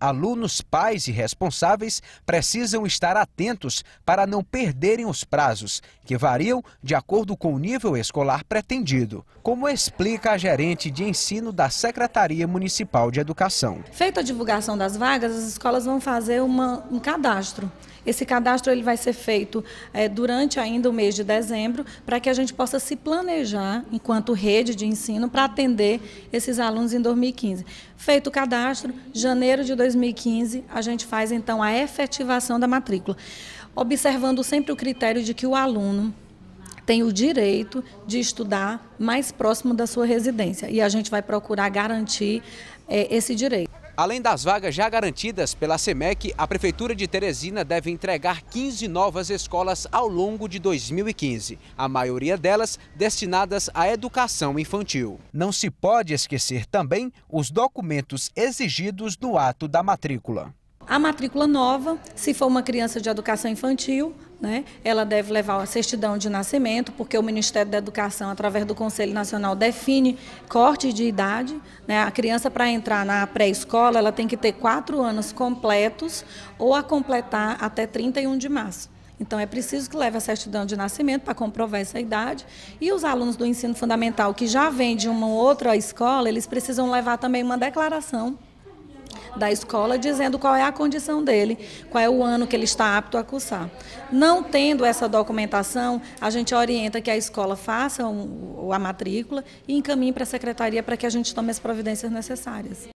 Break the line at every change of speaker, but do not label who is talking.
alunos, pais e responsáveis precisam estar atentos para não perderem os prazos, que variam de acordo com o nível escolar pretendido, como explica a gerente de ensino da Secretaria Municipal de Educação.
Feita a divulgação das vagas, as escolas vão fazer uma, um cadastro. Esse cadastro ele vai ser feito é, durante ainda o mês de dezembro, para que a gente possa se planejar enquanto rede de ensino para atender esses alunos em 2015. Feito o cadastro, janeiro de 2015, a gente faz então a efetivação da matrícula, observando sempre o critério de que o aluno tem o direito de estudar mais próximo da sua residência. E a gente vai procurar garantir é, esse direito.
Além das vagas já garantidas pela SEMEC, a Prefeitura de Teresina deve entregar 15 novas escolas ao longo de 2015, a maioria delas destinadas à educação infantil. Não se pode esquecer também os documentos exigidos no ato da matrícula.
A matrícula nova, se for uma criança de educação infantil, né? Ela deve levar a certidão de nascimento, porque o Ministério da Educação, através do Conselho Nacional, define corte de idade. Né? A criança, para entrar na pré-escola, ela tem que ter quatro anos completos ou a completar até 31 de março. Então, é preciso que leve a certidão de nascimento para comprovar essa idade. E os alunos do ensino fundamental, que já vêm de uma outra escola, eles precisam levar também uma declaração da escola dizendo qual é a condição dele, qual é o ano que ele está apto a cursar. Não tendo essa documentação, a gente orienta que a escola faça um, a matrícula e encaminhe para a secretaria para que a gente tome as providências necessárias.